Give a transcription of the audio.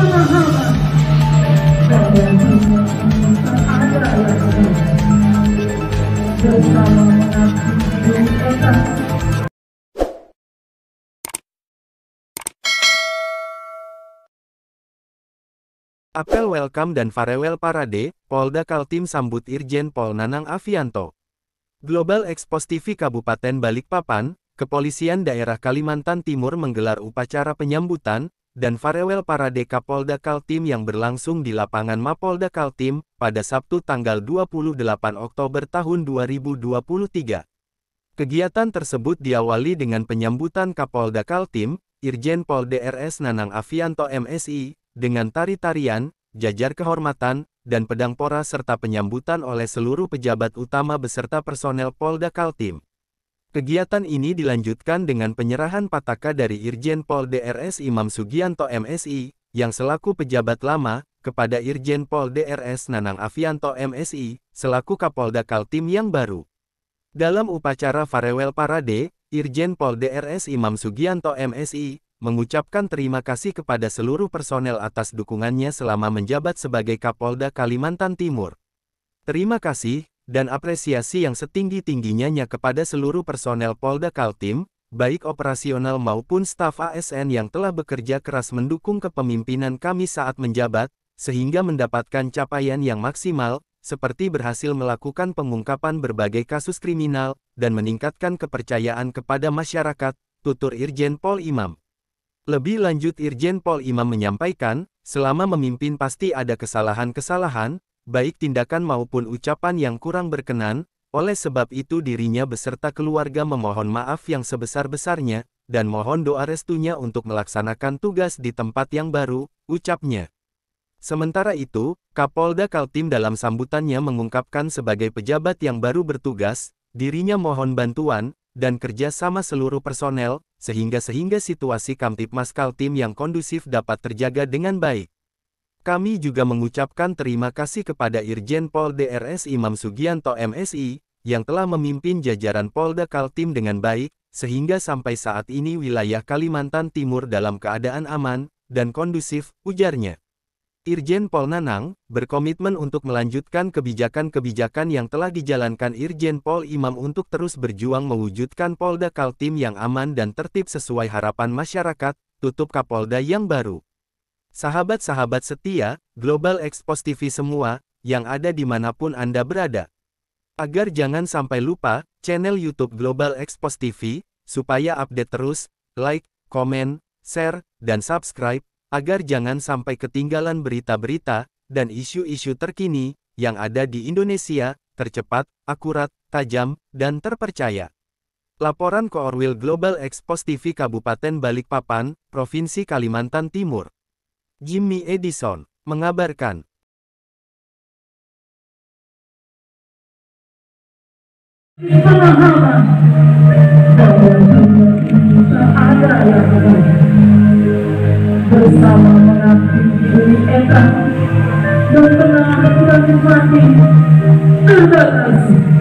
Apel welcome dan farewell parade, Polda Kaltim sambut Irjen Pol Nanang Avianto. Global Expos TV Kabupaten Balikpapan, Kepolisian Daerah Kalimantan Timur menggelar upacara penyambutan, dan farewell para Dekapolda Kaltim yang berlangsung di lapangan Mapolda Kaltim pada Sabtu tanggal 28 Oktober tahun 2023. Kegiatan tersebut diawali dengan penyambutan Kapolda Kaltim, Irjen Pol DRS Nanang Avianto MSI, dengan tari-tarian, jajar kehormatan, dan pedang pora serta penyambutan oleh seluruh pejabat utama beserta personel Polda Kaltim. Kegiatan ini dilanjutkan dengan penyerahan pataka dari Irjen Pol DRS Imam Sugianto MSI, yang selaku pejabat lama, kepada Irjen Pol DRS Nanang Avianto MSI, selaku Kapolda Kaltim yang baru. Dalam upacara farewell parade, Irjen Pol DRS Imam Sugianto MSI, mengucapkan terima kasih kepada seluruh personel atas dukungannya selama menjabat sebagai Kapolda Kalimantan Timur. Terima kasih, dan apresiasi yang setinggi-tingginya kepada seluruh personel Polda Kaltim, baik operasional maupun staf ASN yang telah bekerja keras mendukung kepemimpinan kami saat menjabat, sehingga mendapatkan capaian yang maksimal, seperti berhasil melakukan pengungkapan berbagai kasus kriminal, dan meningkatkan kepercayaan kepada masyarakat, tutur Irjen Pol Imam. Lebih lanjut Irjen Pol Imam menyampaikan, selama memimpin pasti ada kesalahan-kesalahan, baik tindakan maupun ucapan yang kurang berkenan, oleh sebab itu dirinya beserta keluarga memohon maaf yang sebesar-besarnya, dan mohon doa restunya untuk melaksanakan tugas di tempat yang baru, ucapnya. Sementara itu, Kapolda Kaltim dalam sambutannya mengungkapkan sebagai pejabat yang baru bertugas, dirinya mohon bantuan, dan kerja sama seluruh personel, sehingga-sehingga situasi Kamtipmas Kaltim yang kondusif dapat terjaga dengan baik. Kami juga mengucapkan terima kasih kepada Irjen Pol DRS Imam Sugianto MSI, yang telah memimpin jajaran Polda Kaltim dengan baik, sehingga sampai saat ini wilayah Kalimantan Timur dalam keadaan aman dan kondusif, ujarnya. Irjen Pol Nanang berkomitmen untuk melanjutkan kebijakan-kebijakan yang telah dijalankan Irjen Pol Imam untuk terus berjuang mewujudkan Polda Kaltim yang aman dan tertib sesuai harapan masyarakat, tutup Kapolda yang baru. Sahabat-sahabat setia, Global Expos TV semua, yang ada dimanapun Anda berada. Agar jangan sampai lupa, channel YouTube Global Expos TV, supaya update terus, like, komen, share, dan subscribe, agar jangan sampai ketinggalan berita-berita, dan isu-isu terkini, yang ada di Indonesia, tercepat, akurat, tajam, dan terpercaya. Laporan Koorwil Global Expos TV Kabupaten Balikpapan, Provinsi Kalimantan Timur. Jimmy Edison, mengabarkan. Bersama